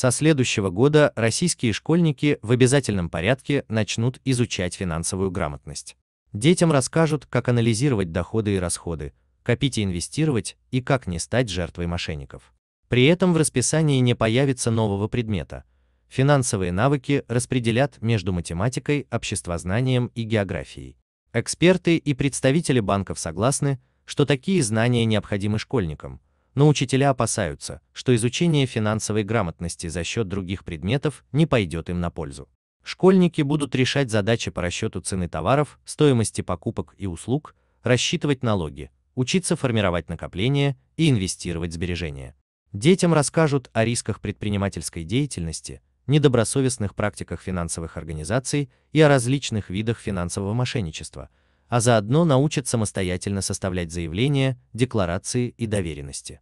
Со следующего года российские школьники в обязательном порядке начнут изучать финансовую грамотность. Детям расскажут, как анализировать доходы и расходы, копить и инвестировать, и как не стать жертвой мошенников. При этом в расписании не появится нового предмета. Финансовые навыки распределят между математикой, обществознанием и географией. Эксперты и представители банков согласны, что такие знания необходимы школьникам – но учителя опасаются, что изучение финансовой грамотности за счет других предметов не пойдет им на пользу. Школьники будут решать задачи по расчету цены товаров, стоимости покупок и услуг, рассчитывать налоги, учиться формировать накопления и инвестировать сбережения. Детям расскажут о рисках предпринимательской деятельности, недобросовестных практиках финансовых организаций и о различных видах финансового мошенничества, а заодно научат самостоятельно составлять заявления, декларации и доверенности.